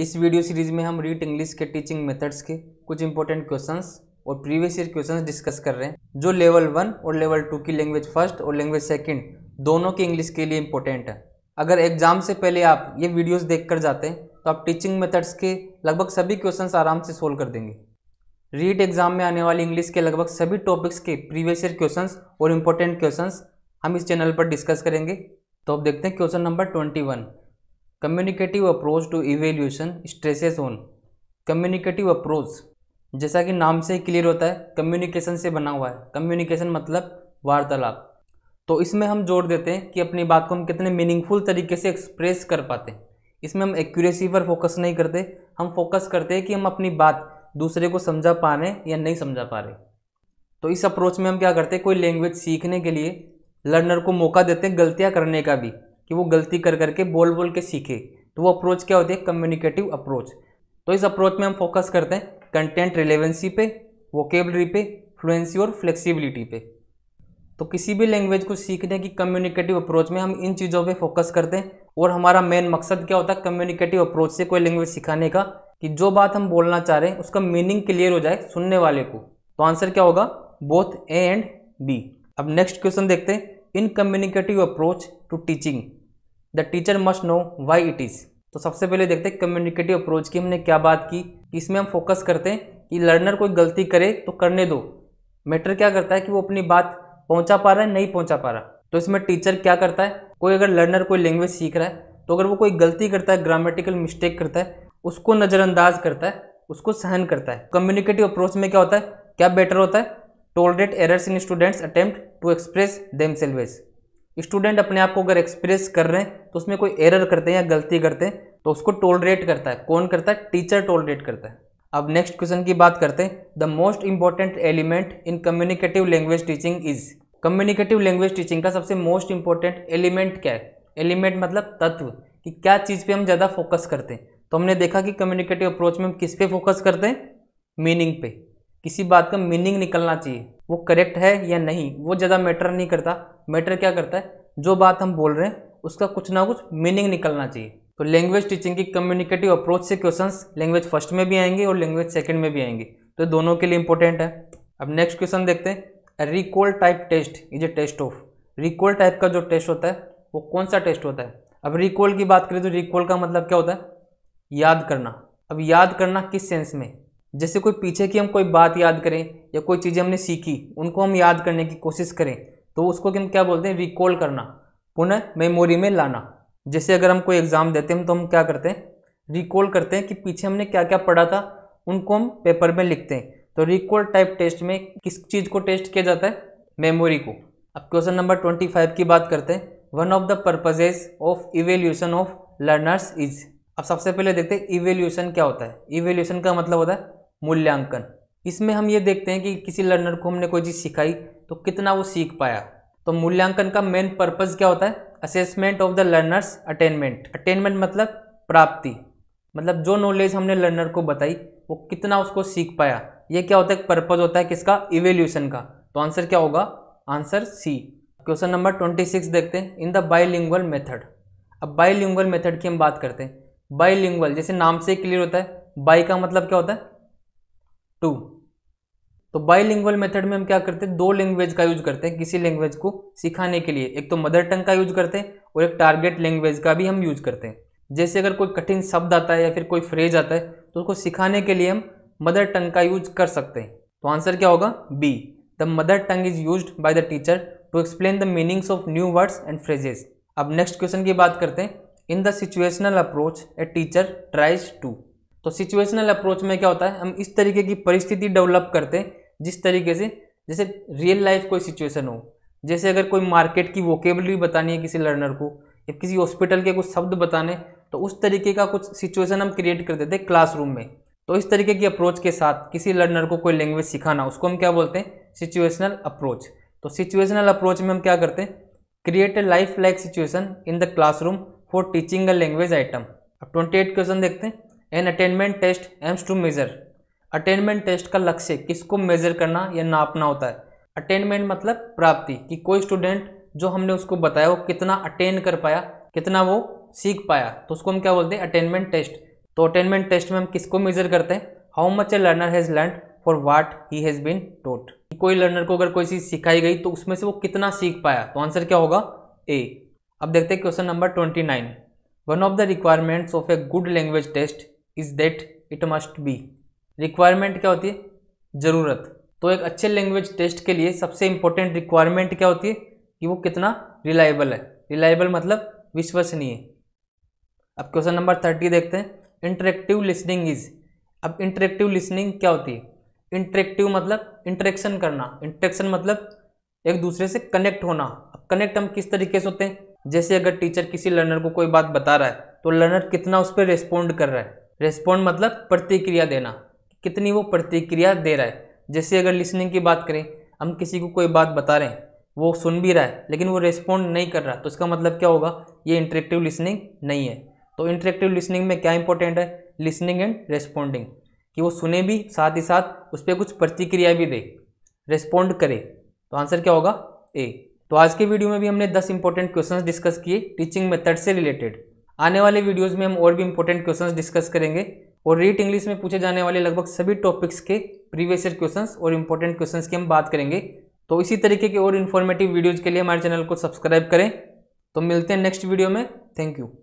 इस video series में हम रीट इंग्लिश के टीचिंग मेथड्स के कुछ इंपॉर्टेंट क्वेश्चंस और प्रीवियस ईयर क्वेश्चंस डिस्कस कर रहे हैं जो लेवल वन और लेवल टू की लैंग्वेज फर्स्ट और लैंग्वेज सेकंड दोनों की इंग्लिश के लिए इंपॉर्टेंट है अगर एग्जाम से पहले आप ये वीडियोज़ देख कर जाते हैं तो आप टीचिंग मेथड्स के लगभग सभी क्वेश्चन आराम से सोल्व कर देंगे रीट एग्जाम में आने वाली इंग्लिश के लगभग सभी टॉपिक्स के प्रीवियस ईयर क्वेश्चन और इंपॉर्टेंट क्वेश्चन हम इस चैनल पर डिस्कस करेंगे तो अब देखते हैं question number twenty one communicative approach to evaluation stresses on communicative approach जैसा कि नाम से ही क्लियर होता है कम्युनिकेशन से बना हुआ है कम्युनिकेशन मतलब वार्तालाप तो इसमें हम जोड़ देते हैं कि अपनी बात को हम कितने मीनिंगफुल तरीके से एक्सप्रेस कर पाते हैं इसमें हम एक्यूरेसी पर फोकस नहीं करते हम फोकस करते हैं कि हम अपनी बात दूसरे को समझा पा रहे हैं या नहीं समझा पा रहे तो इस अप्रोच में हम क्या करते हैं कोई लैंग्वेज सीखने के लिए लर्नर को मौका देते हैं गलतियाँ करने का भी कि वो गलती कर करके बोल बोल के सीखे तो वो अप्रोच क्या होती है कम्युनिकेटिव अप्रोच तो इस अप्रोच में हम फोकस करते हैं कंटेंट रिलेवेंसी पे वोकेबलरी पे फ्लुएंसी और फ्लेक्सिबिलिटी पे तो किसी भी लैंग्वेज को सीखने की कम्युनिकेटिव अप्रोच में हम इन चीज़ों पे फोकस करते हैं और हमारा मेन मकसद क्या होता है कम्युनिकेटिव अप्रोच से कोई लैंग्वेज सिखाने का कि जो बात हम बोलना चाह रहे हैं उसका मीनिंग क्लियर हो जाए सुनने वाले को तो आंसर क्या होगा बोथ ए एंड बी अब नेक्स्ट क्वेश्चन देखते हैं in communicative approach to teaching the teacher must know why it is तो सबसे पहले देखते हैं कम्युनिकेटिव अप्रोच की हमने क्या बात की इसमें हम फोकस करते हैं कि लर्नर कोई गलती करे तो करने दो मैटर क्या करता है कि वो अपनी बात पहुंचा पा रहा है नहीं पहुंचा पा रहा तो इसमें टीचर क्या करता है कोई अगर लर्नर कोई लैंग्वेज सीख रहा है तो अगर वो कोई गलती करता है ग्रामेटिकल मिस्टेक करता है उसको नज़रअंदाज करता है उसको सहन करता है कम्युनिकेटिव अप्रोच में क्या होता है क्या बेटर होता है tolerate errors in students attempt to express themselves student अपने आप को अगर एक्सप्रेस कर रहे हैं तो उसमें कोई एरर करते हैं या गलती करते हैं तो उसको टोलरेट करता है कौन करता है टीचर टोलरेट करता है अब नेक्स्ट क्वेश्चन की बात करते हैं the most important element in communicative language teaching is communicative language teaching का सबसे मोस्ट इंपॉर्टेंट एलिमेंट क्या है एलिमेंट मतलब तत्व कि क्या चीज़ पे हम ज़्यादा फोकस करते हैं तो हमने देखा कि कम्युनिकेटिव अप्रोच में हम किस पे फोकस करते हैं मीनिंग पे किसी बात का मीनिंग निकलना चाहिए वो करेक्ट है या नहीं वो ज़्यादा मैटर नहीं करता मैटर क्या करता है जो बात हम बोल रहे हैं उसका कुछ ना कुछ मीनिंग निकलना चाहिए तो लैंग्वेज टीचिंग की कम्युनिकेटिव अप्रोच से क्वेश्चंस लैंग्वेज फर्स्ट में भी आएंगे और लैंग्वेज सेकंड में भी आएंगे तो दोनों के लिए इंपॉर्टेंट है अब नेक्स्ट क्वेश्चन देखते हैं recall type test is a test of recall type का जो टेस्ट होता है वो कौन सा टेस्ट होता है अब रिकॉल की बात करें तो रिकॉल का मतलब क्या होता है याद करना अब याद करना किस सेंस में जैसे कोई पीछे की हम कोई बात याद करें या कोई चीज़ें हमने सीखी उनको हम याद करने की कोशिश करें तो उसको हम क्या बोलते हैं रिकॉल करना पुनः मेमोरी में लाना जैसे अगर हम कोई एग्ज़ाम देते हैं तो हम क्या करते हैं रिकॉल करते हैं कि पीछे हमने क्या क्या पढ़ा था उनको हम पेपर में लिखते हैं तो रिकॉल टाइप टेस्ट में किस चीज़ को टेस्ट किया जाता है मेमोरी को अब क्वेश्चन नंबर ट्वेंटी फाइव की बात करते हैं one of the purposes of evaluation of learners is अब सबसे पहले देखते हैं इवेल्यूशन क्या होता है इवेल्यूशन का मतलब होता है मूल्यांकन इसमें हम ये देखते हैं कि किसी लर्नर को हमने कोई चीज़ सिखाई तो कितना वो सीख पाया तो मूल्यांकन का मेन पर्पज़ क्या होता है assessment of the learners attainment attainment मतलब प्राप्ति मतलब जो नॉलेज हमने लर्नर को बताई वो कितना उसको सीख पाया ये क्या होता है पर्पज़ होता है किसका इवेल्यूशन का तो आंसर क्या होगा answer C question number twenty six देखते हैं इन द बाईलिंगुअल मेथड अब बाईलिंगुअल मेथड की हम बात करते हैं बाईलिंगुअल जैसे नाम से क्लियर होता है बाई का मतलब क्या होता है टू तो बाईलिंगुअल मेथड में हम क्या करते हैं दो लैंग्वेज का यूज करते हैं किसी लैंग्वेज को सिखाने के लिए एक तो मदर टंग का यूज करते हैं और एक टारगेट लैंग्वेज का भी हम यूज करते हैं जैसे अगर कोई कठिन शब्द आता है या फिर कोई फ्रेज आता है तो उसको सिखाने के लिए हम मदर टंग का यूज कर सकते हैं तो आंसर क्या होगा B the mother tongue is use by the teacher to explain the meanings of new words and phrases अब नेक्स्ट क्वेश्चन की बात करते हैं in the situational approach a teacher tries to तो सिचुएशनल अप्रोच में क्या होता है हम इस तरीके की परिस्थिति डेवलप करते हैं जिस तरीके से जैसे रियल लाइफ कोई सिचुएशन हो जैसे अगर कोई मार्केट की वोकेबलरी बतानी है किसी लर्नर को या किसी हॉस्पिटल के कुछ शब्द बताने तो उस तरीके का कुछ सिचुएशन हम क्रिएट कर देते हैं क्लासरूम में तो इस तरीके की अप्रोच के साथ किसी लर्नर को कोई लैंग्वेज सिखाना उसको हम क्या बोलते हैं सिचुएशनल अप्रोच तो सिचुएशनल अप्रोच में हम क्या करते हैं create a life like situation in the classroom for teaching a language item अब ट्वेंटी एट क्वेश्चन देखते हैं an attainment test aims to measure attainment test का लक्ष्य किसको मेज़र करना या नापना होता है अटेनमेंट मतलब प्राप्ति कि कोई स्टूडेंट जो हमने उसको बताया वो कितना अटेन कर पाया कितना वो सीख पाया तो उसको हम क्या बोलते हैं अटेनमेंट टेस्ट तो अटेनमेंट टेस्ट में हम किसको मेज़र करते हैं how much a learner has learn for what he has been taught कोई लर्नर को अगर कोई चीज़ सिखाई गई तो उसमें से वो कितना सीख पाया तो आंसर क्या होगा ए अब देखते हैं question number twenty nine one of the requirements of a good language test is that it must be requirement क्या होती है ज़रूरत तो एक अच्छे लैंग्वेज टेस्ट के लिए सबसे इम्पोर्टेंट रिक्वायरमेंट क्या होती है कि वो कितना रिलायबल है रिलायबल मतलब विश्वसनीय अब क्वेश्चन नंबर थर्टी देखते हैं इंटरेक्टिव लिसनिंग इज अब इंटरेक्टिव लिसनिंग क्या होती है इंटरेक्टिव मतलब इंटरेक्शन करना इंटरेक्शन मतलब एक दूसरे से कनेक्ट होना अब कनेक्ट हम किस तरीके से होते हैं जैसे अगर टीचर किसी लर्नर को कोई बात बता रहा है तो लर्नर कितना उस पर रिस्पोंड कर रहा है रेस्पॉन्ड मतलब प्रतिक्रिया देना कितनी वो प्रतिक्रिया दे रहा है जैसे अगर लिसनिंग की बात करें हम किसी को कोई बात बता रहे हैं वो सुन भी रहा है लेकिन वो रेस्पॉन्ड नहीं कर रहा तो इसका मतलब क्या होगा ये इंटरेक्टिव लिसनिंग नहीं है तो इंटरेक्टिव लिसनिंग में क्या इंपॉर्टेंट है लिसनिंग एंड रेस्पॉन्डिंग कि वो सुने भी साथ ही साथ उस पर कुछ प्रतिक्रिया भी दे रेस्पॉन्ड करे तो आंसर क्या होगा ए तो आज के वीडियो में भी हमने 10 इंपॉर्टेंट क्वेश्चंस डिस्कस किए टीचिंग मेथड से रिलेटेड आने वाले वीडियोज़ में हम और भी इंपॉर्टेंट क्वेश्चन डिस्कस करेंगे और रीट इंग्लिश में पूछे जाने वाले लगभग सभी टॉपिक्स के प्रीवियस ईयर क्वेश्चन और इंपॉर्टेंट क्वेश्चन की हम बात करेंगे तो इसी तरीके के और इन्फॉर्मेटिव वीडियोज़ के लिए हमारे चैनल को सब्सक्राइब करें तो मिलते हैं नेक्स्ट वीडियो में थैंक यू